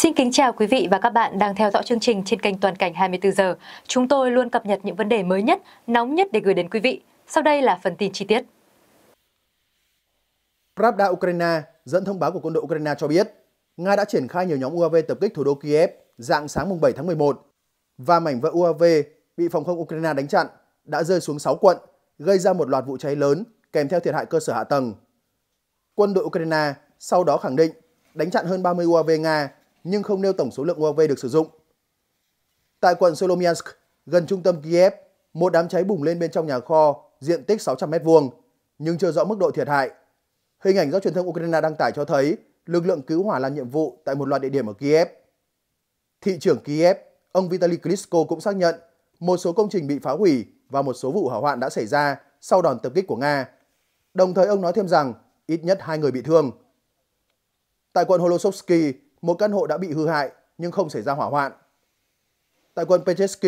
Xin kính chào quý vị và các bạn đang theo dõi chương trình trên kênh Toàn cảnh 24 giờ. Chúng tôi luôn cập nhật những vấn đề mới nhất, nóng nhất để gửi đến quý vị. Sau đây là phần tin chi tiết. Pravda Ukraine dẫn thông báo của quân đội Ukraine cho biết, Nga đã triển khai nhiều nhóm UAV tập kích thủ đô Kiev dạng sáng mùng 7 tháng 11 và mảnh vỡ UAV bị phòng không Ukraine đánh chặn đã rơi xuống 6 quận, gây ra một loạt vụ cháy lớn kèm theo thiệt hại cơ sở hạ tầng. Quân đội Ukraine sau đó khẳng định đánh chặn hơn 30 UAV Nga nhưng không nêu tổng số lượng UAV được sử dụng. Tại quận Solomyansk, gần trung tâm Kiev, một đám cháy bùng lên bên trong nhà kho diện tích 600 mét vuông, nhưng chưa rõ mức độ thiệt hại. Hình ảnh do truyền thông Ukraine đăng tải cho thấy lực lượng cứu hỏa làm nhiệm vụ tại một loạt địa điểm ở Kiev. Thị trưởng Kiev, ông Vitaly Klitschko cũng xác nhận một số công trình bị phá hủy và một số vụ hỏa hoạn đã xảy ra sau đòn tập kích của Nga. Đồng thời ông nói thêm rằng ít nhất hai người bị thương. Tại quận Holosovsky, một căn hộ đã bị hư hại nhưng không xảy ra hỏa hoạn. Tại quận Pecheski,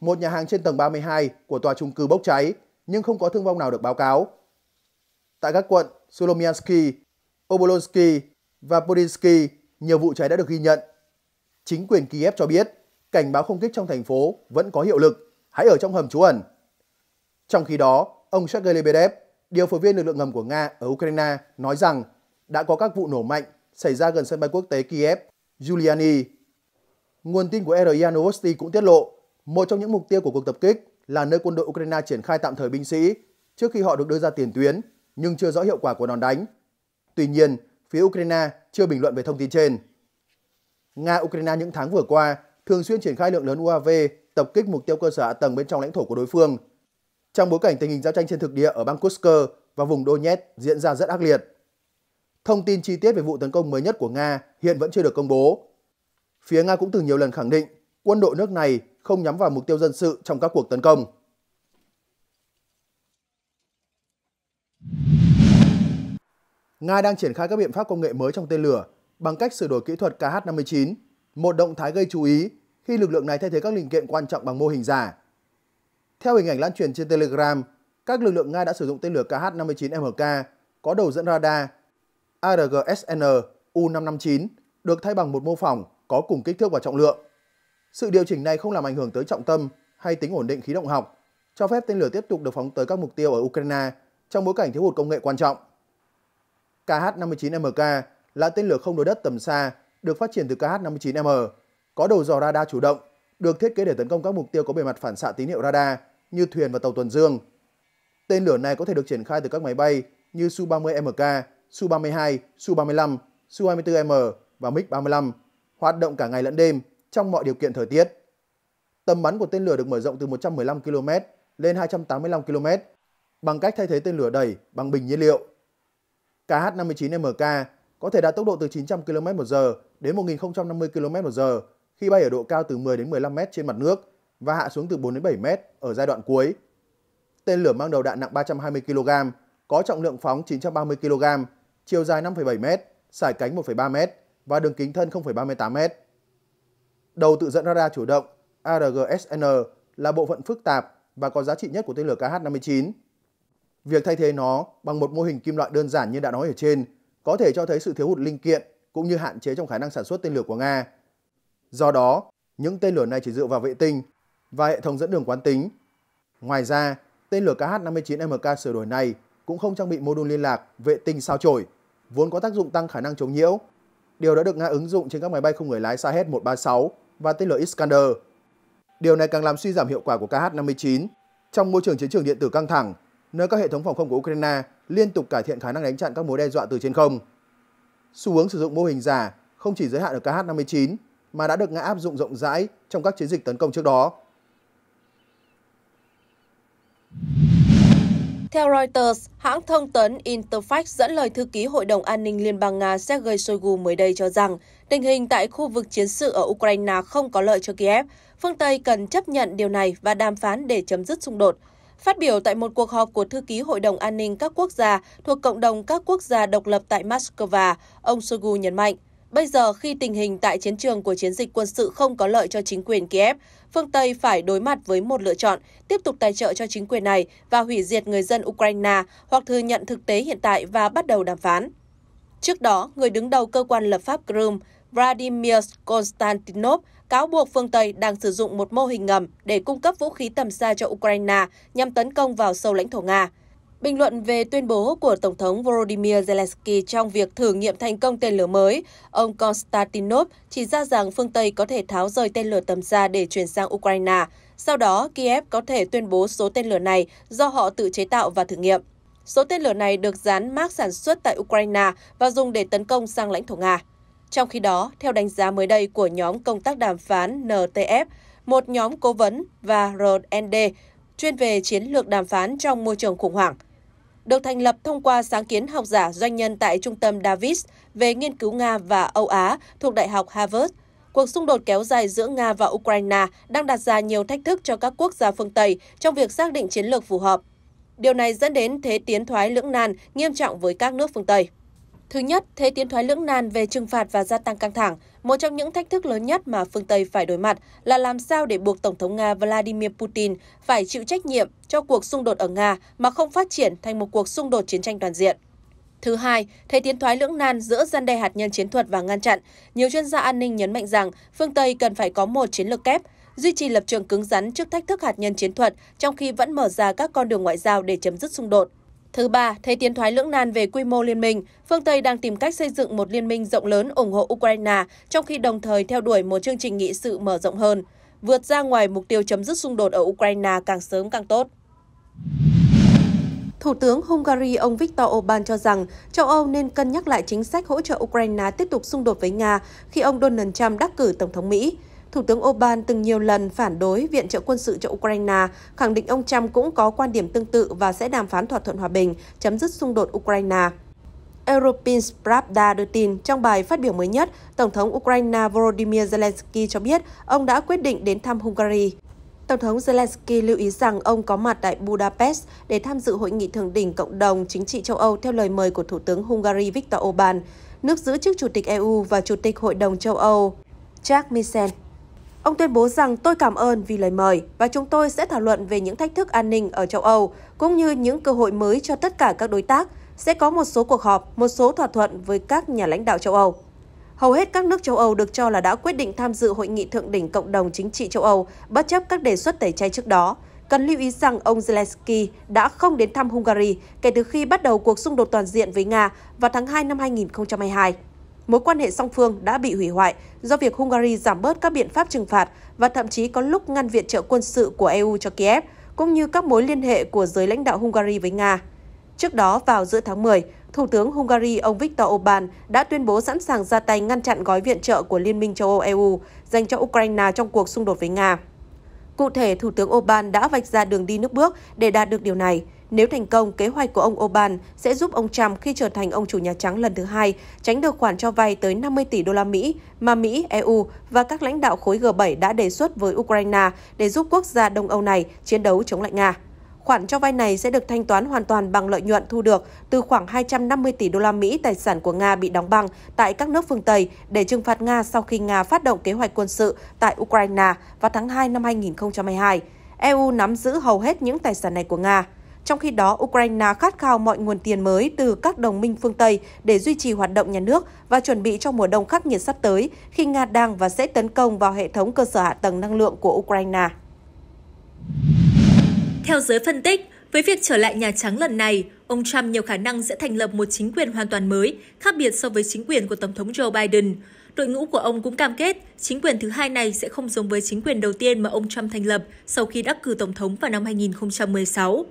một nhà hàng trên tầng 32 của tòa trung cư bốc cháy nhưng không có thương vong nào được báo cáo. Tại các quận Sulomiansky, Obolonsky và Podinsky, nhiều vụ cháy đã được ghi nhận. Chính quyền Kiev cho biết cảnh báo không kích trong thành phố vẫn có hiệu lực, hãy ở trong hầm trú ẩn. Trong khi đó, ông Sergei Lebedev, điều phối viên lực lượng ngầm của Nga ở Ukraine, nói rằng đã có các vụ nổ mạnh xảy ra gần sân bay quốc tế Kiev, Giuliani. Nguồn tin của RIA Novosti cũng tiết lộ, một trong những mục tiêu của cuộc tập kích là nơi quân đội Ukraine triển khai tạm thời binh sĩ trước khi họ được đưa ra tiền tuyến, nhưng chưa rõ hiệu quả của đòn đánh. Tuy nhiên, phía Ukraine chưa bình luận về thông tin trên. Nga-Ukraine những tháng vừa qua thường xuyên triển khai lượng lớn UAV tập kích mục tiêu cơ sở hạ tầng bên trong lãnh thổ của đối phương. Trong bối cảnh tình hình giao tranh trên thực địa ở bang Kursk và vùng Donetsk diễn ra rất ác liệt, Thông tin chi tiết về vụ tấn công mới nhất của Nga hiện vẫn chưa được công bố. Phía Nga cũng từng nhiều lần khẳng định quân đội nước này không nhắm vào mục tiêu dân sự trong các cuộc tấn công. Nga đang triển khai các biện pháp công nghệ mới trong tên lửa bằng cách sửa đổi kỹ thuật KH-59, một động thái gây chú ý khi lực lượng này thay thế các linh kiện quan trọng bằng mô hình giả. Theo hình ảnh lan truyền trên Telegram, các lực lượng Nga đã sử dụng tên lửa KH-59MK có đầu dẫn radar ARGSN U559 được thay bằng một mô phỏng có cùng kích thước và trọng lượng. Sự điều chỉnh này không làm ảnh hưởng tới trọng tâm hay tính ổn định khí động học, cho phép tên lửa tiếp tục được phóng tới các mục tiêu ở Ukraine trong bối cảnh thiếu hụt công nghệ quan trọng. KH-59MK là tên lửa không đối đất tầm xa được phát triển từ KH-59M, có đầu dò radar chủ động, được thiết kế để tấn công các mục tiêu có bề mặt phản xạ tín hiệu radar như thuyền và tàu tuần dương. Tên lửa này có thể được triển khai từ các máy bay như Su-30MK Su-32, Su-35, Su-24M và MiG-35 hoạt động cả ngày lẫn đêm trong mọi điều kiện thời tiết. Tầm bắn của tên lửa được mở rộng từ 115 km lên 285 km bằng cách thay thế tên lửa đẩy bằng bình nhiên liệu. KH-59MK có thể đạt tốc độ từ 900 km h đến 1050 km h khi bay ở độ cao từ 10 đến 15 m trên mặt nước và hạ xuống từ 4 đến 7 m ở giai đoạn cuối. Tên lửa mang đầu đạn nặng 320 kg, có trọng lượng phóng 930 kg chiều dài 5,7m, sải cánh 1,3m và đường kính thân 0,38m. Đầu tự dẫn radar chủ động ARGSN là bộ phận phức tạp và có giá trị nhất của tên lửa KH-59. Việc thay thế nó bằng một mô hình kim loại đơn giản như đã nói ở trên có thể cho thấy sự thiếu hụt linh kiện cũng như hạn chế trong khả năng sản xuất tên lửa của Nga. Do đó, những tên lửa này chỉ dựa vào vệ tinh và hệ thống dẫn đường quán tính. Ngoài ra, tên lửa KH-59MK sửa đổi này cũng không trang bị mô đun liên lạc vệ tinh sao chổi, vốn có tác dụng tăng khả năng chống nhiễu. Điều đã được Nga ứng dụng trên các máy bay không người lái Shahed 136 và tên lửa Iskander. Điều này càng làm suy giảm hiệu quả của KH-59 trong môi trường chiến trường điện tử căng thẳng, nơi các hệ thống phòng không của Ukraine liên tục cải thiện khả năng đánh chặn các mối đe dọa từ trên không. Xu hướng sử dụng mô hình giả không chỉ giới hạn ở KH-59 mà đã được Nga áp dụng rộng rãi trong các chiến dịch tấn công trước đó. Theo Reuters, hãng thông tấn Interfax dẫn lời thư ký Hội đồng An ninh Liên bang Nga Sergei Shoigu mới đây cho rằng tình hình tại khu vực chiến sự ở Ukraine không có lợi cho Kiev. Phương Tây cần chấp nhận điều này và đàm phán để chấm dứt xung đột. Phát biểu tại một cuộc họp của thư ký Hội đồng An ninh các quốc gia thuộc cộng đồng các quốc gia độc lập tại Moscow, ông Shoigu nhấn mạnh – Bây giờ khi tình hình tại chiến trường của chiến dịch quân sự không có lợi cho chính quyền Kiev, phương Tây phải đối mặt với một lựa chọn, tiếp tục tài trợ cho chính quyền này và hủy diệt người dân Ukraine hoặc thừa nhận thực tế hiện tại và bắt đầu đàm phán. Trước đó, người đứng đầu cơ quan lập pháp Crimea, Vladimir Konstantinov, cáo buộc phương Tây đang sử dụng một mô hình ngầm để cung cấp vũ khí tầm xa cho Ukraine nhằm tấn công vào sâu lãnh thổ Nga. Bình luận về tuyên bố của Tổng thống Volodymyr Zelensky trong việc thử nghiệm thành công tên lửa mới, ông Konstantinov chỉ ra rằng phương Tây có thể tháo rời tên lửa tầm xa để chuyển sang Ukraine. Sau đó, Kiev có thể tuyên bố số tên lửa này do họ tự chế tạo và thử nghiệm. Số tên lửa này được dán mác sản xuất tại Ukraine và dùng để tấn công sang lãnh thổ Nga. Trong khi đó, theo đánh giá mới đây của nhóm công tác đàm phán NTF, một nhóm cố vấn và RND chuyên về chiến lược đàm phán trong môi trường khủng hoảng – được thành lập thông qua sáng kiến học giả doanh nhân tại Trung tâm Davis về nghiên cứu Nga và Âu Á thuộc Đại học Harvard. Cuộc xung đột kéo dài giữa Nga và Ukraine đang đặt ra nhiều thách thức cho các quốc gia phương Tây trong việc xác định chiến lược phù hợp. Điều này dẫn đến thế tiến thoái lưỡng nan nghiêm trọng với các nước phương Tây. Thứ nhất, thế tiến thoái lưỡng nan về trừng phạt và gia tăng căng thẳng, một trong những thách thức lớn nhất mà phương Tây phải đối mặt là làm sao để buộc Tổng thống Nga Vladimir Putin phải chịu trách nhiệm cho cuộc xung đột ở Nga mà không phát triển thành một cuộc xung đột chiến tranh toàn diện. Thứ hai, thế tiến thoái lưỡng nan giữa gian đe hạt nhân chiến thuật và ngăn chặn, nhiều chuyên gia an ninh nhấn mạnh rằng phương Tây cần phải có một chiến lược kép, duy trì lập trường cứng rắn trước thách thức hạt nhân chiến thuật trong khi vẫn mở ra các con đường ngoại giao để chấm dứt xung đột. Thứ ba, thấy tiến thoái lưỡng nan về quy mô liên minh, phương Tây đang tìm cách xây dựng một liên minh rộng lớn ủng hộ Ukraine, trong khi đồng thời theo đuổi một chương trình nghị sự mở rộng hơn, vượt ra ngoài mục tiêu chấm dứt xung đột ở Ukraine càng sớm càng tốt. Thủ tướng Hungary ông Viktor Orbán cho rằng châu Âu nên cân nhắc lại chính sách hỗ trợ Ukraine tiếp tục xung đột với Nga khi ông Donald Trump đắc cử Tổng thống Mỹ. Thủ tướng Orbán từng nhiều lần phản đối viện trợ quân sự cho Ukraine, khẳng định ông Trump cũng có quan điểm tương tự và sẽ đàm phán thỏa thuận hòa bình, chấm dứt xung đột Ukraine. European Pravda đưa tin, trong bài phát biểu mới nhất, Tổng thống Ukraine Volodymyr Zelensky cho biết ông đã quyết định đến thăm Hungary. Tổng thống Zelensky lưu ý rằng ông có mặt tại Budapest để tham dự hội nghị thượng đỉnh cộng đồng chính trị châu Âu theo lời mời của Thủ tướng Hungary Viktor Orbán, nước giữ chức Chủ tịch EU và Chủ tịch Hội đồng châu Âu Jack Michel. Ông tuyên bố rằng tôi cảm ơn vì lời mời và chúng tôi sẽ thảo luận về những thách thức an ninh ở châu Âu cũng như những cơ hội mới cho tất cả các đối tác, sẽ có một số cuộc họp, một số thỏa thuận với các nhà lãnh đạo châu Âu. Hầu hết các nước châu Âu được cho là đã quyết định tham dự hội nghị thượng đỉnh cộng đồng chính trị châu Âu bất chấp các đề xuất tẩy chay trước đó. Cần lưu ý rằng ông Zelensky đã không đến thăm Hungary kể từ khi bắt đầu cuộc xung đột toàn diện với Nga vào tháng 2 năm 2022. Mối quan hệ song phương đã bị hủy hoại do việc Hungary giảm bớt các biện pháp trừng phạt và thậm chí có lúc ngăn viện trợ quân sự của EU cho Kiev, cũng như các mối liên hệ của giới lãnh đạo Hungary với Nga. Trước đó, vào giữa tháng 10, Thủ tướng Hungary ông Viktor Orbán đã tuyên bố sẵn sàng ra tay ngăn chặn gói viện trợ của Liên minh châu Âu-EU dành cho Ukraine trong cuộc xung đột với Nga. Cụ thể, Thủ tướng Orbán đã vạch ra đường đi nước bước để đạt được điều này. Nếu thành công, kế hoạch của ông Oban sẽ giúp ông Trump khi trở thành ông chủ Nhà Trắng lần thứ hai tránh được khoản cho vay tới 50 tỷ đô la Mỹ mà Mỹ, EU và các lãnh đạo khối G7 đã đề xuất với Ukraine để giúp quốc gia Đông Âu này chiến đấu chống lại Nga. Khoản cho vay này sẽ được thanh toán hoàn toàn bằng lợi nhuận thu được từ khoảng 250 tỷ đô la Mỹ tài sản của Nga bị đóng băng tại các nước phương Tây để trừng phạt Nga sau khi Nga phát động kế hoạch quân sự tại Ukraine vào tháng 2 năm 2022. EU nắm giữ hầu hết những tài sản này của Nga. Trong khi đó, Ukraine khát khao mọi nguồn tiền mới từ các đồng minh phương Tây để duy trì hoạt động nhà nước và chuẩn bị cho mùa đông khắc nghiệt sắp tới khi Nga đang và sẽ tấn công vào hệ thống cơ sở hạ tầng năng lượng của Ukraine. Theo giới phân tích, với việc trở lại Nhà Trắng lần này, ông Trump nhiều khả năng sẽ thành lập một chính quyền hoàn toàn mới, khác biệt so với chính quyền của Tổng thống Joe Biden. Đội ngũ của ông cũng cam kết chính quyền thứ hai này sẽ không giống với chính quyền đầu tiên mà ông Trump thành lập sau khi đắc cử Tổng thống vào năm 2016.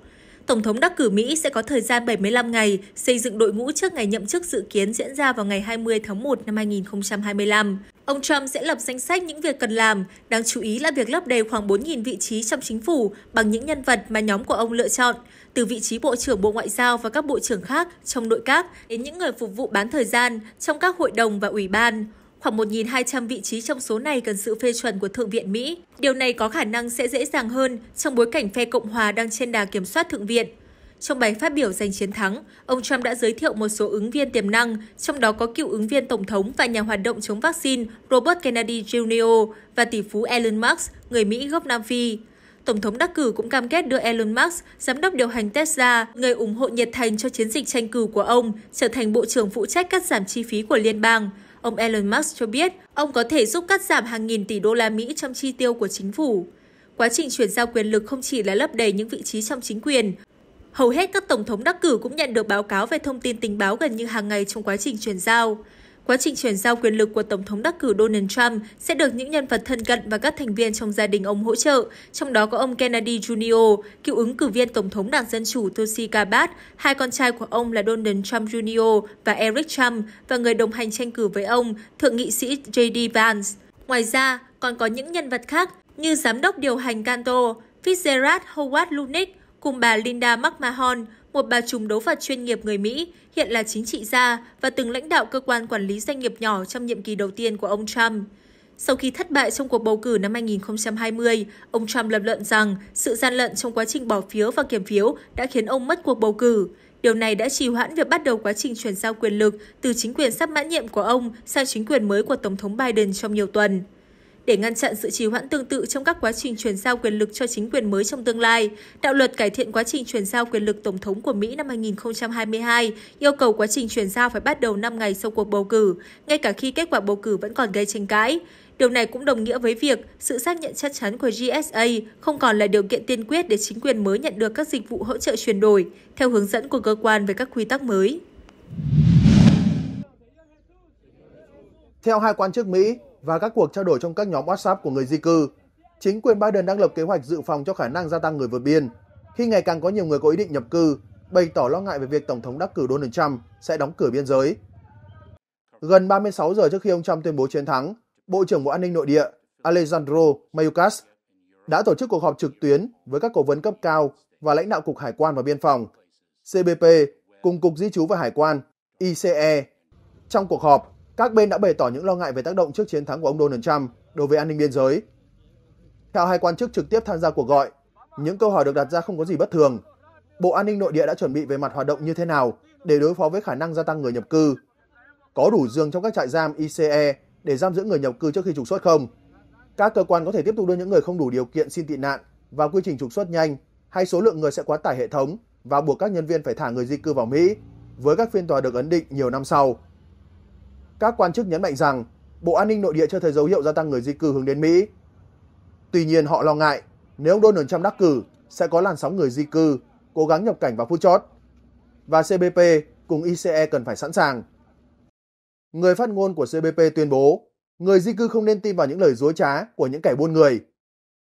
Tổng thống đắc cử Mỹ sẽ có thời gian 75 ngày xây dựng đội ngũ trước ngày nhậm chức dự kiến diễn ra vào ngày 20 tháng 1 năm 2025. Ông Trump sẽ lập danh sách những việc cần làm, đáng chú ý là việc lấp đầy khoảng 4.000 vị trí trong chính phủ bằng những nhân vật mà nhóm của ông lựa chọn, từ vị trí Bộ trưởng Bộ Ngoại giao và các bộ trưởng khác trong nội các đến những người phục vụ bán thời gian trong các hội đồng và ủy ban khoảng 1.200 vị trí trong số này cần sự phê chuẩn của Thượng viện Mỹ. Điều này có khả năng sẽ dễ dàng hơn trong bối cảnh phe Cộng hòa đang trên đà kiểm soát Thượng viện. Trong bài phát biểu giành chiến thắng, ông Trump đã giới thiệu một số ứng viên tiềm năng, trong đó có cựu ứng viên Tổng thống và nhà hoạt động chống vaccine Robert Kennedy Jr. và tỷ phú Elon Musk, người Mỹ gốc Nam Phi. Tổng thống đắc cử cũng cam kết đưa Elon Musk, giám đốc điều hành Tesla, người ủng hộ nhiệt thành cho chiến dịch tranh cử của ông, trở thành bộ trưởng phụ trách cắt giảm chi phí của liên bang ông Elon Musk cho biết ông có thể giúp cắt giảm hàng nghìn tỷ đô la Mỹ trong chi tiêu của chính phủ. Quá trình chuyển giao quyền lực không chỉ là lấp đầy những vị trí trong chính quyền, hầu hết các tổng thống đắc cử cũng nhận được báo cáo về thông tin tình báo gần như hàng ngày trong quá trình chuyển giao. Quá trình chuyển giao quyền lực của Tổng thống đắc cử Donald Trump sẽ được những nhân vật thân cận và các thành viên trong gia đình ông hỗ trợ, trong đó có ông Kennedy Jr., cựu ứng cử viên Tổng thống Đảng Dân Chủ Tulsi Gabbard, hai con trai của ông là Donald Trump Jr. và Eric Trump, và người đồng hành tranh cử với ông, Thượng nghị sĩ J.D. Vance. Ngoài ra, còn có những nhân vật khác như Giám đốc điều hành Canto, Fitzgerald Howard Lunick cùng bà Linda McMahon, một bà trùm đấu vật chuyên nghiệp người Mỹ, hiện là chính trị gia và từng lãnh đạo cơ quan quản lý doanh nghiệp nhỏ trong nhiệm kỳ đầu tiên của ông Trump. Sau khi thất bại trong cuộc bầu cử năm 2020, ông Trump lập luận rằng sự gian lận trong quá trình bỏ phiếu và kiểm phiếu đã khiến ông mất cuộc bầu cử. Điều này đã trì hoãn việc bắt đầu quá trình chuyển giao quyền lực từ chính quyền sắp mãn nhiệm của ông sang chính quyền mới của Tổng thống Biden trong nhiều tuần. Để ngăn chặn sự trì hoãn tương tự trong các quá trình chuyển giao quyền lực cho chính quyền mới trong tương lai, đạo luật cải thiện quá trình chuyển giao quyền lực Tổng thống của Mỹ năm 2022 yêu cầu quá trình chuyển giao phải bắt đầu 5 ngày sau cuộc bầu cử, ngay cả khi kết quả bầu cử vẫn còn gây tranh cãi. Điều này cũng đồng nghĩa với việc sự xác nhận chắc chắn của GSA không còn là điều kiện tiên quyết để chính quyền mới nhận được các dịch vụ hỗ trợ chuyển đổi, theo hướng dẫn của cơ quan về các quy tắc mới. Theo hai quan chức Mỹ, và các cuộc trao đổi trong các nhóm WhatsApp của người di cư, chính quyền Biden đang lập kế hoạch dự phòng cho khả năng gia tăng người vượt biên khi ngày càng có nhiều người có ý định nhập cư, bày tỏ lo ngại về việc Tổng thống đắc cử Donald Trump sẽ đóng cửa biên giới. Gần 36 giờ trước khi ông Trump tuyên bố chiến thắng, Bộ trưởng Bộ An ninh Nội địa Alejandro Mayorkas đã tổ chức cuộc họp trực tuyến với các cố vấn cấp cao và lãnh đạo Cục Hải quan và Biên phòng, CBP, cùng Cục Di trú và Hải quan, ICE. Trong cuộc họp, các bên đã bày tỏ những lo ngại về tác động trước chiến thắng của ông Donald Trump đối với an ninh biên giới. Theo hai quan chức trực tiếp tham gia cuộc gọi, những câu hỏi được đặt ra không có gì bất thường. Bộ An ninh Nội địa đã chuẩn bị về mặt hoạt động như thế nào để đối phó với khả năng gia tăng người nhập cư? Có đủ giường trong các trại giam ICE để giam giữ người nhập cư trước khi trục xuất không? Các cơ quan có thể tiếp tục đưa những người không đủ điều kiện xin tị nạn vào quy trình trục xuất nhanh hay số lượng người sẽ quá tải hệ thống và buộc các nhân viên phải thả người di cư vào Mỹ với các phiên tòa được ấn định nhiều năm sau các quan chức nhấn mạnh rằng Bộ An ninh nội địa chưa thấy dấu hiệu gia tăng người di cư hướng đến Mỹ. Tuy nhiên họ lo ngại nếu ông Donald Trump đắc cử sẽ có làn sóng người di cư cố gắng nhập cảnh vào phút chót. Và CBP cùng ICE cần phải sẵn sàng. Người phát ngôn của CBP tuyên bố người di cư không nên tin vào những lời dối trá của những kẻ buôn người.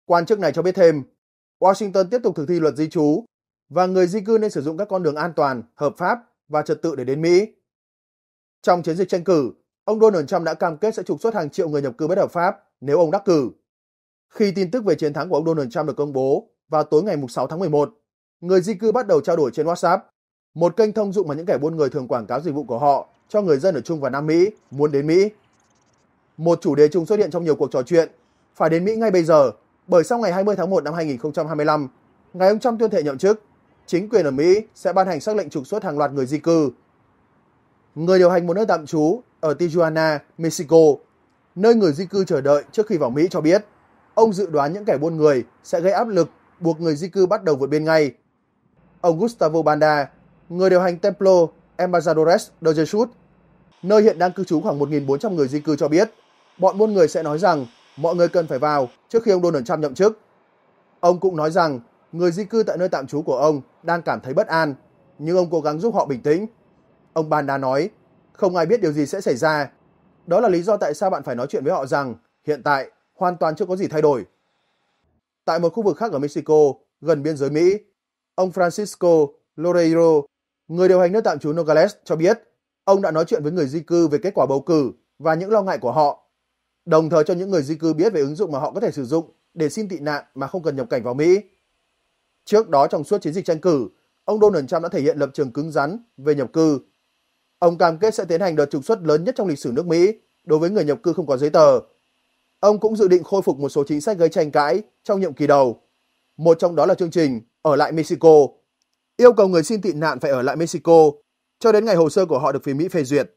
Quan chức này cho biết thêm, Washington tiếp tục thực thi luật di trú và người di cư nên sử dụng các con đường an toàn, hợp pháp và trật tự để đến Mỹ. Trong chiến dịch tranh cử, ông Donald Trump đã cam kết sẽ trục xuất hàng triệu người nhập cư bất hợp pháp nếu ông đắc cử. Khi tin tức về chiến thắng của ông Donald Trump được công bố vào tối ngày 6 tháng 11, người di cư bắt đầu trao đổi trên WhatsApp, một kênh thông dụng mà những kẻ buôn người thường quảng cáo dịch vụ của họ cho người dân ở Trung và Nam Mỹ muốn đến Mỹ. Một chủ đề chung xuất hiện trong nhiều cuộc trò chuyện, phải đến Mỹ ngay bây giờ, bởi sau ngày 20 tháng 1 năm 2025, ngày ông Trump tuyên thệ nhậm chức, chính quyền ở Mỹ sẽ ban hành sắc lệnh trục xuất hàng loạt người di cư người điều hành một nơi tạm trú ở Tijuana, Mexico, nơi người di cư chờ đợi trước khi vào Mỹ cho biết, ông dự đoán những kẻ buôn người sẽ gây áp lực buộc người di cư bắt đầu vượt biên ngay. Ông Gustavo Banda, người điều hành Templo Embajadores de Jesus, nơi hiện đang cư trú khoảng 1.400 người di cư cho biết, bọn buôn người sẽ nói rằng mọi người cần phải vào trước khi ông Donald Trump nhậm chức. Ông cũng nói rằng người di cư tại nơi tạm trú của ông đang cảm thấy bất an, nhưng ông cố gắng giúp họ bình tĩnh Ông Banda nói, không ai biết điều gì sẽ xảy ra. Đó là lý do tại sao bạn phải nói chuyện với họ rằng hiện tại hoàn toàn chưa có gì thay đổi. Tại một khu vực khác ở Mexico, gần biên giới Mỹ, ông Francisco Loreiro, người điều hành nước tạm trú Nogales cho biết ông đã nói chuyện với người di cư về kết quả bầu cử và những lo ngại của họ, đồng thời cho những người di cư biết về ứng dụng mà họ có thể sử dụng để xin tị nạn mà không cần nhập cảnh vào Mỹ. Trước đó trong suốt chiến dịch tranh cử, ông Donald Trump đã thể hiện lập trường cứng rắn về nhập cư Ông cam kết sẽ tiến hành đợt trục xuất lớn nhất trong lịch sử nước Mỹ đối với người nhập cư không có giấy tờ. Ông cũng dự định khôi phục một số chính sách gây tranh cãi trong nhiệm kỳ đầu. Một trong đó là chương trình Ở lại Mexico, yêu cầu người xin tị nạn phải ở lại Mexico cho đến ngày hồ sơ của họ được phía Mỹ phê duyệt.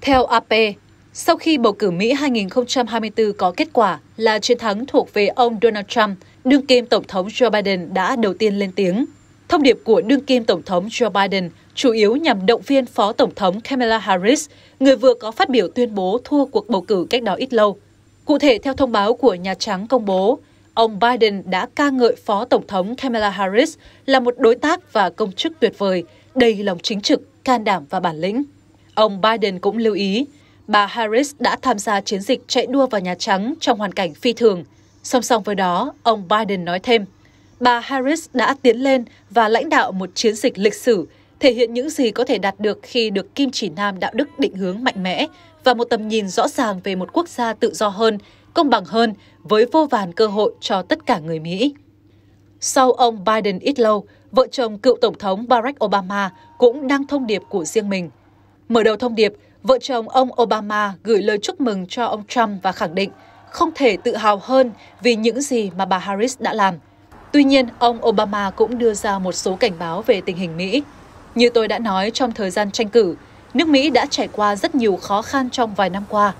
Theo AP, sau khi bầu cử Mỹ 2024 có kết quả là chiến thắng thuộc về ông Donald Trump đương kim Tổng thống Joe Biden đã đầu tiên lên tiếng. Thông điệp của đương kim Tổng thống Joe Biden chủ yếu nhằm động viên Phó Tổng thống Kamala Harris, người vừa có phát biểu tuyên bố thua cuộc bầu cử cách đó ít lâu. Cụ thể, theo thông báo của Nhà Trắng công bố, ông Biden đã ca ngợi Phó Tổng thống Kamala Harris là một đối tác và công chức tuyệt vời, đầy lòng chính trực, can đảm và bản lĩnh. Ông Biden cũng lưu ý, bà Harris đã tham gia chiến dịch chạy đua vào Nhà Trắng trong hoàn cảnh phi thường – Song song với đó, ông Biden nói thêm, bà Harris đã tiến lên và lãnh đạo một chiến dịch lịch sử, thể hiện những gì có thể đạt được khi được kim chỉ nam đạo đức định hướng mạnh mẽ và một tầm nhìn rõ ràng về một quốc gia tự do hơn, công bằng hơn với vô vàn cơ hội cho tất cả người Mỹ. Sau ông Biden ít lâu, vợ chồng cựu Tổng thống Barack Obama cũng đang thông điệp của riêng mình. Mở đầu thông điệp, vợ chồng ông Obama gửi lời chúc mừng cho ông Trump và khẳng định – không thể tự hào hơn vì những gì mà bà Harris đã làm. Tuy nhiên, ông Obama cũng đưa ra một số cảnh báo về tình hình Mỹ. Như tôi đã nói trong thời gian tranh cử, nước Mỹ đã trải qua rất nhiều khó khăn trong vài năm qua.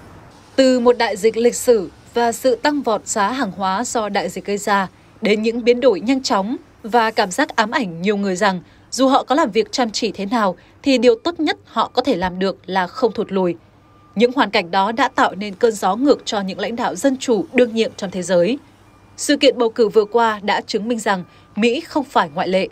Từ một đại dịch lịch sử và sự tăng vọt giá hàng hóa do đại dịch gây ra, đến những biến đổi nhanh chóng và cảm giác ám ảnh nhiều người rằng dù họ có làm việc chăm chỉ thế nào thì điều tốt nhất họ có thể làm được là không thụt lùi – những hoàn cảnh đó đã tạo nên cơn gió ngược cho những lãnh đạo dân chủ đương nhiệm trong thế giới. Sự kiện bầu cử vừa qua đã chứng minh rằng Mỹ không phải ngoại lệ.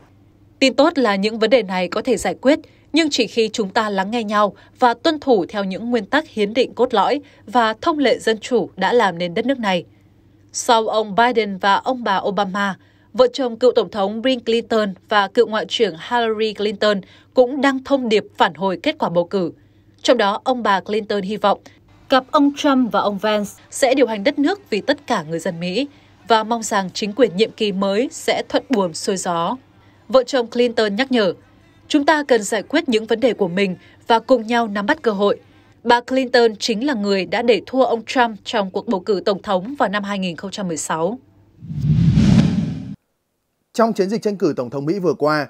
Tin tốt là những vấn đề này có thể giải quyết, nhưng chỉ khi chúng ta lắng nghe nhau và tuân thủ theo những nguyên tắc hiến định cốt lõi và thông lệ dân chủ đã làm nên đất nước này. Sau ông Biden và ông bà Obama, vợ chồng cựu Tổng thống Bill Clinton và cựu Ngoại trưởng Hillary Clinton cũng đang thông điệp phản hồi kết quả bầu cử – trong đó, ông bà Clinton hy vọng cặp ông Trump và ông Vance sẽ điều hành đất nước vì tất cả người dân Mỹ và mong rằng chính quyền nhiệm kỳ mới sẽ thuận buồm xuôi gió. Vợ chồng Clinton nhắc nhở, chúng ta cần giải quyết những vấn đề của mình và cùng nhau nắm bắt cơ hội. Bà Clinton chính là người đã để thua ông Trump trong cuộc bầu cử tổng thống vào năm 2016. Trong chiến dịch tranh cử tổng thống Mỹ vừa qua,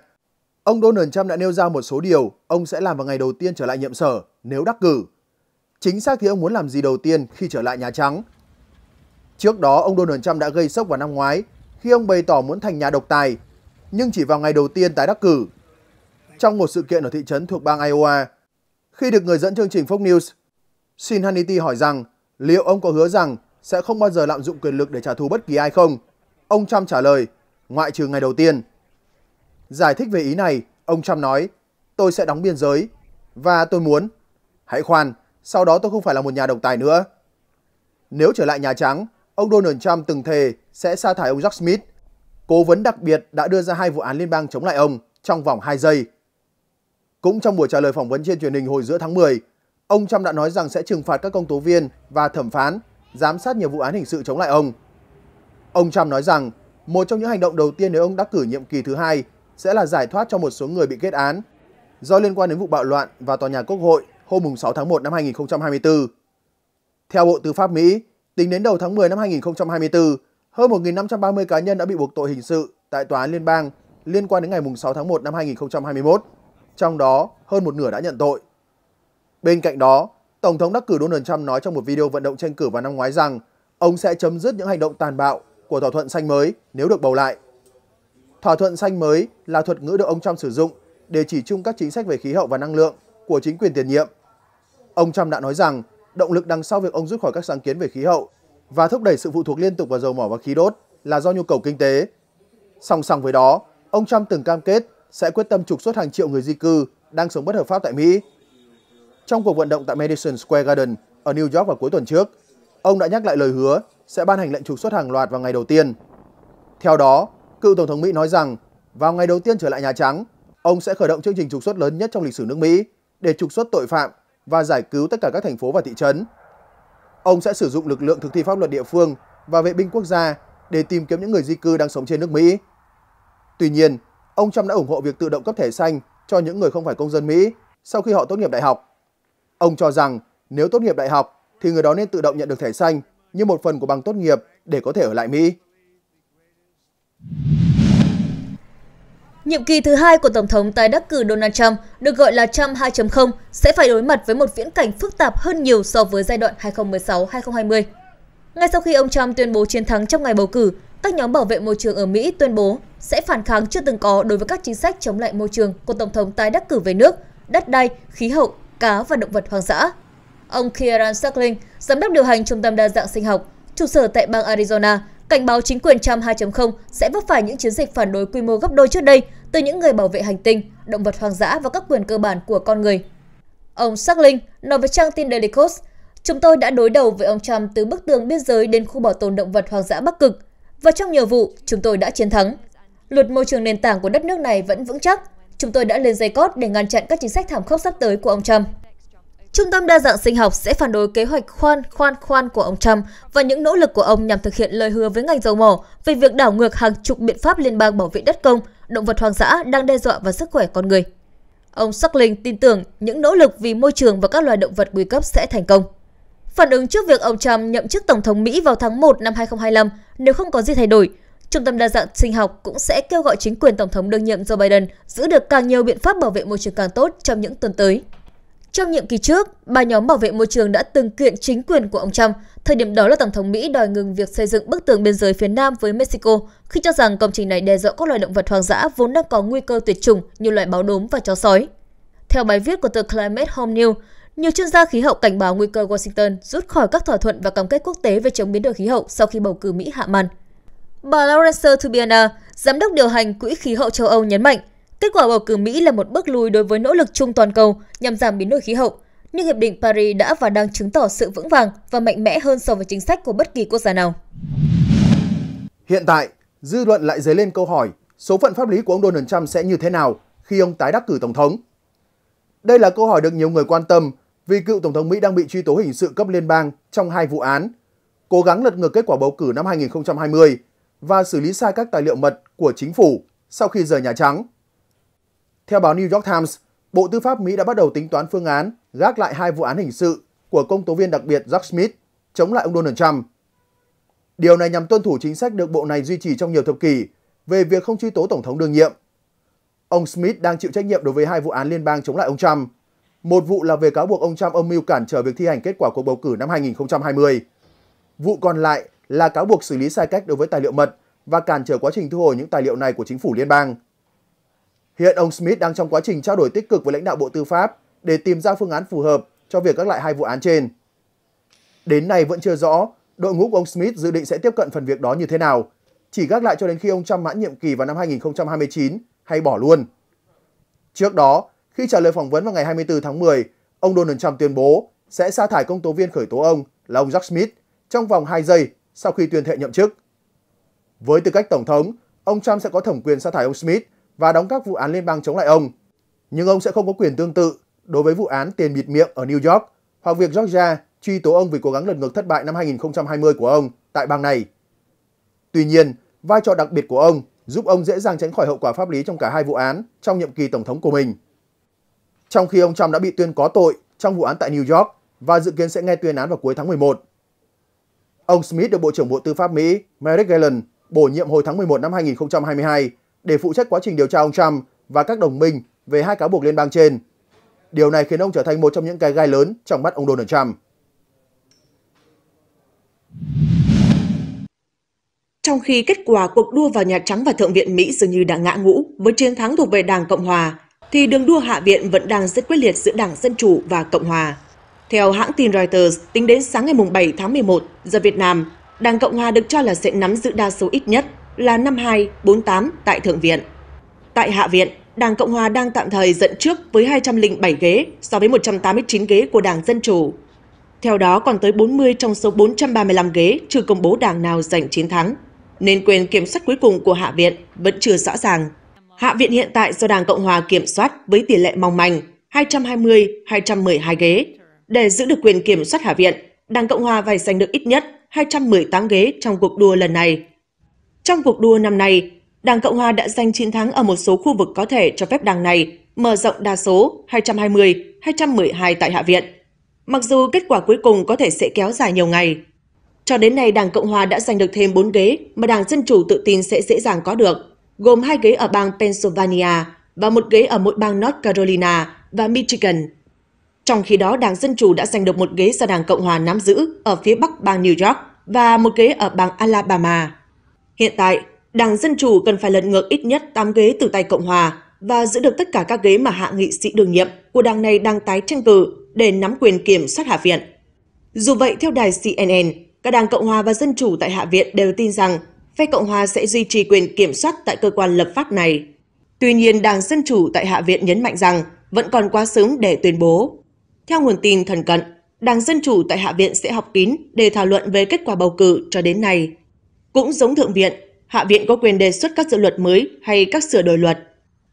ông Donald Trump đã nêu ra một số điều ông sẽ làm vào ngày đầu tiên trở lại nhiệm sở nếu đắc cử. Chính xác thì ông muốn làm gì đầu tiên khi trở lại Nhà Trắng? Trước đó, ông Donald Trump đã gây sốc vào năm ngoái khi ông bày tỏ muốn thành nhà độc tài, nhưng chỉ vào ngày đầu tiên tái đắc cử. Trong một sự kiện ở thị trấn thuộc bang Iowa, khi được người dẫn chương trình Fox News, Sean Hannity hỏi rằng liệu ông có hứa rằng sẽ không bao giờ lạm dụng quyền lực để trả thù bất kỳ ai không? Ông Trump trả lời, ngoại trừ ngày đầu tiên. Giải thích về ý này, ông Trump nói, tôi sẽ đóng biên giới và tôi muốn Hãy khoan, sau đó tôi không phải là một nhà độc tài nữa. Nếu trở lại Nhà Trắng, ông Donald Trump từng thề sẽ sa thải ông Jack Smith. Cố vấn đặc biệt đã đưa ra hai vụ án liên bang chống lại ông trong vòng 2 giây. Cũng trong buổi trả lời phỏng vấn trên truyền hình hồi giữa tháng 10, ông Trump đã nói rằng sẽ trừng phạt các công tố viên và thẩm phán giám sát nhiều vụ án hình sự chống lại ông. Ông Trump nói rằng một trong những hành động đầu tiên nếu ông đắc cử nhiệm kỳ thứ hai sẽ là giải thoát cho một số người bị kết án do liên quan đến vụ bạo loạn và tòa nhà quốc hội hôm 6 tháng 1 năm 2024. Theo Bộ Tư pháp Mỹ, tính đến đầu tháng 10 năm 2024, hơn 1.530 cá nhân đã bị buộc tội hình sự tại Tòa án Liên bang liên quan đến ngày 6 tháng 1 năm 2021, trong đó hơn một nửa đã nhận tội. Bên cạnh đó, Tổng thống đắc cử Donald Trump nói trong một video vận động tranh cử vào năm ngoái rằng ông sẽ chấm dứt những hành động tàn bạo của thỏa thuận xanh mới nếu được bầu lại. Thỏa thuận xanh mới là thuật ngữ được ông Trump sử dụng để chỉ chung các chính sách về khí hậu và năng lượng của chính quyền tiền nhiệm Ông Trump đã nói rằng động lực đằng sau việc ông rút khỏi các sáng kiến về khí hậu và thúc đẩy sự phụ thuộc liên tục vào dầu mỏ và khí đốt là do nhu cầu kinh tế. Song song với đó, ông Trump từng cam kết sẽ quyết tâm trục xuất hàng triệu người di cư đang sống bất hợp pháp tại Mỹ. Trong cuộc vận động tại Madison Square Garden ở New York vào cuối tuần trước, ông đã nhắc lại lời hứa sẽ ban hành lệnh trục xuất hàng loạt vào ngày đầu tiên. Theo đó, cựu Tổng thống Mỹ nói rằng vào ngày đầu tiên trở lại Nhà Trắng, ông sẽ khởi động chương trình trục xuất lớn nhất trong lịch sử nước Mỹ để trục xuất tội phạm và giải cứu tất cả các thành phố và thị trấn. Ông sẽ sử dụng lực lượng thực thi pháp luật địa phương và vệ binh quốc gia để tìm kiếm những người di cư đang sống trên nước Mỹ. Tuy nhiên, ông Trump đã ủng hộ việc tự động cấp thẻ xanh cho những người không phải công dân Mỹ sau khi họ tốt nghiệp đại học. Ông cho rằng nếu tốt nghiệp đại học thì người đó nên tự động nhận được thẻ xanh như một phần của bằng tốt nghiệp để có thể ở lại Mỹ. Nhiệm kỳ thứ hai của Tổng thống tái đắc cử Donald Trump, được gọi là Trump 2.0, sẽ phải đối mặt với một viễn cảnh phức tạp hơn nhiều so với giai đoạn 2016-2020. Ngay sau khi ông Trump tuyên bố chiến thắng trong ngày bầu cử, các nhóm bảo vệ môi trường ở Mỹ tuyên bố sẽ phản kháng chưa từng có đối với các chính sách chống lại môi trường của Tổng thống tái đắc cử về nước, đất đai, khí hậu, cá và động vật hoang dã. Ông Kieran Suckling, giám đốc điều hành Trung tâm Đa dạng Sinh học, trụ sở tại bang Arizona, cảnh báo chính quyền Trump 2.0 sẽ vấp phải những chiến dịch phản đối quy mô gấp đôi trước đây từ những người bảo vệ hành tinh, động vật hoang dã và các quyền cơ bản của con người. Ông Sắc Linh nói với trang tin Daily Coast, chúng tôi đã đối đầu với ông Trump từ bức tường biên giới đến khu bảo tồn động vật hoang dã Bắc Cực. Và trong nhiều vụ, chúng tôi đã chiến thắng. Luật môi trường nền tảng của đất nước này vẫn vững chắc. Chúng tôi đã lên dây cót để ngăn chặn các chính sách thảm khốc sắp tới của ông Trump. Trung tâm đa dạng sinh học sẽ phản đối kế hoạch khoan khoan khoan của ông Trump và những nỗ lực của ông nhằm thực hiện lời hứa với ngành dầu mỏ về việc đảo ngược hàng chục biện pháp liên bang bảo vệ đất công động vật hoang dã đang đe dọa vào sức khỏe con người. Ông Suckling tin tưởng những nỗ lực vì môi trường và các loài động vật nguy cấp sẽ thành công. Phản ứng trước việc ông Trump nhậm chức Tổng thống Mỹ vào tháng 1 năm 2025, nếu không có gì thay đổi, Trung tâm đa dạng sinh học cũng sẽ kêu gọi chính quyền Tổng thống đương nhiệm Joe Biden giữ được càng nhiều biện pháp bảo vệ môi trường càng tốt trong những tuần tới. Trong nhiệm kỳ trước, ba nhóm bảo vệ môi trường đã từng kiện chính quyền của ông Trump. Thời điểm đó là Tổng thống Mỹ đòi ngừng việc xây dựng bức tường biên giới phía Nam với Mexico khi cho rằng công trình này đe dọa các loài động vật hoang dã vốn đang có nguy cơ tuyệt chủng như loài báo đốm và chó sói. Theo bài viết của tờ Climate Home News, nhiều chuyên gia khí hậu cảnh báo nguy cơ Washington rút khỏi các thỏa thuận và cam kết quốc tế về chống biến đổi khí hậu sau khi bầu cử Mỹ hạ màn. Bà Laurence Tubiana, giám đốc điều hành Quỹ khí hậu châu Âu nhấn mạnh, Kết quả bầu cử Mỹ là một bước lùi đối với nỗ lực chung toàn cầu nhằm giảm biến đổi khí hậu, nhưng Hiệp định Paris đã và đang chứng tỏ sự vững vàng và mạnh mẽ hơn so với chính sách của bất kỳ quốc gia nào. Hiện tại, dư luận lại dấy lên câu hỏi số phận pháp lý của ông Donald Trump sẽ như thế nào khi ông tái đắc cử Tổng thống? Đây là câu hỏi được nhiều người quan tâm vì cựu Tổng thống Mỹ đang bị truy tố hình sự cấp liên bang trong hai vụ án, cố gắng lật ngược kết quả bầu cử năm 2020 và xử lý sai các tài liệu mật của chính phủ sau khi rời Nhà Trắng. Theo báo New York Times, Bộ Tư pháp Mỹ đã bắt đầu tính toán phương án gác lại hai vụ án hình sự của công tố viên đặc biệt Jack Smith chống lại ông Donald Trump. Điều này nhằm tuân thủ chính sách được bộ này duy trì trong nhiều thập kỷ về việc không truy tố tổng thống đương nhiệm. Ông Smith đang chịu trách nhiệm đối với hai vụ án liên bang chống lại ông Trump. Một vụ là về cáo buộc ông Trump âm mưu cản trở việc thi hành kết quả cuộc bầu cử năm 2020. Vụ còn lại là cáo buộc xử lý sai cách đối với tài liệu mật và cản trở quá trình thu hồi những tài liệu này của chính phủ liên bang. Hiện ông Smith đang trong quá trình trao đổi tích cực với lãnh đạo Bộ Tư pháp để tìm ra phương án phù hợp cho việc các lại hai vụ án trên. Đến nay vẫn chưa rõ đội ngũ của ông Smith dự định sẽ tiếp cận phần việc đó như thế nào, chỉ gác lại cho đến khi ông Trump mãn nhiệm kỳ vào năm 2029 hay bỏ luôn. Trước đó, khi trả lời phỏng vấn vào ngày 24 tháng 10, ông Donald Trump tuyên bố sẽ sa thải công tố viên khởi tố ông là ông Jack Smith trong vòng 2 giây sau khi tuyên thệ nhậm chức. Với tư cách tổng thống, ông Trump sẽ có thẩm quyền sa thải ông Smith và đóng các vụ án liên bang chống lại ông. Nhưng ông sẽ không có quyền tương tự đối với vụ án tiền bịt miệng ở New York hoặc việc Georgia truy tố ông vì cố gắng lật ngược thất bại năm 2020 của ông tại bang này. Tuy nhiên, vai trò đặc biệt của ông giúp ông dễ dàng tránh khỏi hậu quả pháp lý trong cả hai vụ án trong nhiệm kỳ tổng thống của mình. Trong khi ông Trump đã bị tuyên có tội trong vụ án tại New York và dự kiến sẽ nghe tuyên án vào cuối tháng 11. Ông Smith được Bộ trưởng Bộ Tư pháp Mỹ Merrick Garland bổ nhiệm hồi tháng 11 năm 2022 để phụ trách quá trình điều tra ông Trump và các đồng minh về hai cáo buộc liên bang trên. Điều này khiến ông trở thành một trong những cái gai lớn trong mắt ông Donald Trump. Trong khi kết quả cuộc đua vào Nhà Trắng và Thượng viện Mỹ dường như đã ngã ngũ với chiến thắng thuộc về Đảng Cộng Hòa, thì đường đua Hạ viện vẫn đang rất quyết liệt giữa Đảng Dân Chủ và Cộng Hòa. Theo hãng tin Reuters, tính đến sáng ngày 7 tháng 11 giờ Việt Nam, Đảng Cộng Hòa được cho là sẽ nắm giữ đa số ít nhất là 5248 tại Thượng viện. Tại Hạ viện, Đảng Cộng hòa đang tạm thời dẫn trước với 207 ghế so với 189 ghế của Đảng Dân Chủ. Theo đó còn tới 40 trong số 435 ghế chưa công bố đảng nào giành chiến thắng, nên quyền kiểm soát cuối cùng của Hạ viện vẫn chưa rõ ràng. Hạ viện hiện tại do Đảng Cộng hòa kiểm soát với tỷ lệ mong manh 220-212 ghế. Để giữ được quyền kiểm soát Hạ viện, Đảng Cộng hòa phải giành được ít nhất 218 ghế trong cuộc đua lần này. Trong cuộc đua năm nay, Đảng Cộng hòa đã giành chiến thắng ở một số khu vực có thể cho phép đảng này mở rộng đa số 220-212 tại Hạ viện. Mặc dù kết quả cuối cùng có thể sẽ kéo dài nhiều ngày. Cho đến nay, Đảng Cộng hòa đã giành được thêm 4 ghế mà Đảng Dân Chủ tự tin sẽ dễ dàng có được, gồm hai ghế ở bang Pennsylvania và một ghế ở mỗi bang North Carolina và Michigan. Trong khi đó, Đảng Dân Chủ đã giành được một ghế do Đảng Cộng hòa nắm giữ ở phía bắc bang New York và một ghế ở bang Alabama. Hiện tại, Đảng Dân Chủ cần phải lật ngược ít nhất 8 ghế từ tay Cộng Hòa và giữ được tất cả các ghế mà hạ nghị sĩ đương nhiệm của đảng này đang tái tranh cử để nắm quyền kiểm soát Hạ viện. Dù vậy, theo đài CNN, các đảng Cộng Hòa và Dân Chủ tại Hạ viện đều tin rằng phe Cộng Hòa sẽ duy trì quyền kiểm soát tại cơ quan lập pháp này. Tuy nhiên, đảng Dân Chủ tại Hạ viện nhấn mạnh rằng vẫn còn quá sớm để tuyên bố. Theo nguồn tin thần cận, đảng Dân Chủ tại Hạ viện sẽ học kín để thảo luận về kết quả bầu cử cho đến nay. Cũng giống Thượng viện, Hạ viện có quyền đề xuất các dự luật mới hay các sửa đổi luật.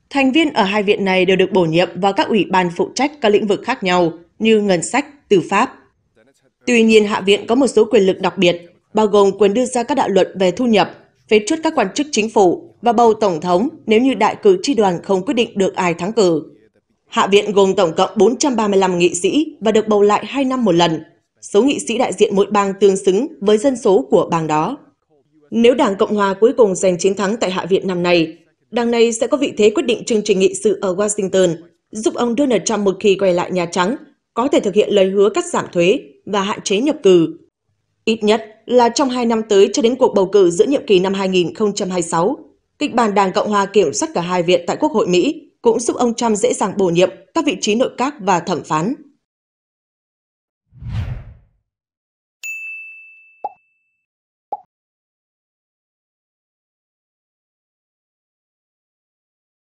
Thành viên ở hai viện này đều được bổ nhiệm vào các ủy ban phụ trách các lĩnh vực khác nhau như ngân sách, tư pháp. Tuy nhiên, Hạ viện có một số quyền lực đặc biệt, bao gồm quyền đưa ra các đạo luật về thu nhập, phế truất các quan chức chính phủ và bầu tổng thống nếu như đại cử tri đoàn không quyết định được ai thắng cử. Hạ viện gồm tổng cộng 435 nghị sĩ và được bầu lại 2 năm một lần. Số nghị sĩ đại diện mỗi bang tương xứng với dân số của bang đó nếu Đảng Cộng hòa cuối cùng giành chiến thắng tại Hạ viện năm nay, đảng này sẽ có vị thế quyết định chương trình nghị sự ở Washington, giúp ông Donald Trump một khi quay lại Nhà Trắng, có thể thực hiện lời hứa cắt giảm thuế và hạn chế nhập cử. Ít nhất là trong hai năm tới cho đến cuộc bầu cử giữa nhiệm kỳ năm 2026, kịch bản Đảng Cộng hòa kiểm soát cả hai viện tại Quốc hội Mỹ cũng giúp ông Trump dễ dàng bổ nhiệm các vị trí nội các và thẩm phán.